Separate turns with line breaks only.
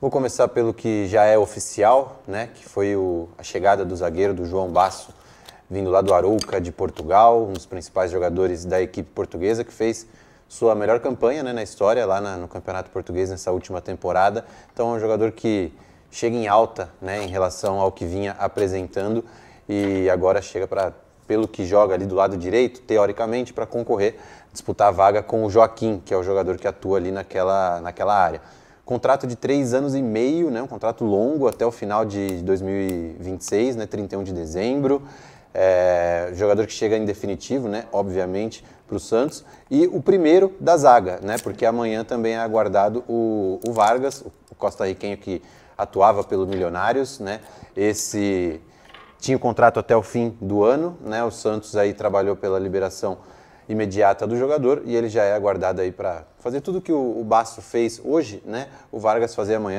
Vou começar pelo que já é oficial, né, que foi o, a chegada do zagueiro do João Basso, vindo lá do Arouca, de Portugal, um dos principais jogadores da equipe portuguesa, que fez sua melhor campanha né, na história lá na, no Campeonato Português nessa última temporada. Então é um jogador que chega em alta né, em relação ao que vinha apresentando e agora chega para pelo que joga ali do lado direito, teoricamente, para concorrer, disputar a vaga com o Joaquim, que é o jogador que atua ali naquela, naquela área contrato de três anos e meio, né, um contrato longo até o final de 2026, né, 31 de dezembro. É, jogador que chega em definitivo, né, obviamente, para o Santos. E o primeiro da zaga, né, porque amanhã também é aguardado o, o Vargas, o costarriquenho que atuava pelo Milionários. Né, esse tinha o contrato até o fim do ano. Né, o Santos aí trabalhou pela liberação imediata do jogador e ele já é aguardado aí para fazer tudo que o, o Basto fez hoje, né? O Vargas fazer amanhã